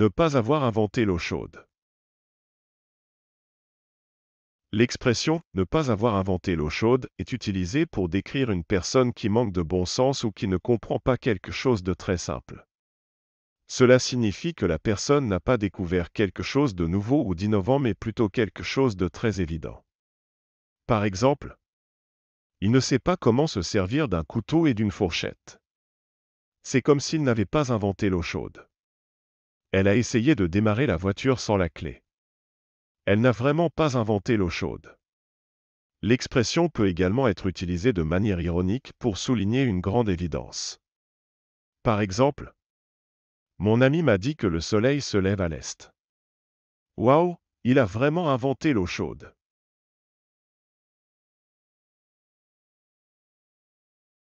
Ne pas avoir inventé l'eau chaude. L'expression ne pas avoir inventé l'eau chaude est utilisée pour décrire une personne qui manque de bon sens ou qui ne comprend pas quelque chose de très simple. Cela signifie que la personne n'a pas découvert quelque chose de nouveau ou d'innovant mais plutôt quelque chose de très évident. Par exemple, il ne sait pas comment se servir d'un couteau et d'une fourchette. C'est comme s'il n'avait pas inventé l'eau chaude. Elle a essayé de démarrer la voiture sans la clé. Elle n'a vraiment pas inventé l'eau chaude. L'expression peut également être utilisée de manière ironique pour souligner une grande évidence. Par exemple, Mon ami m'a dit que le soleil se lève à l'est. Waouh, il a vraiment inventé l'eau chaude.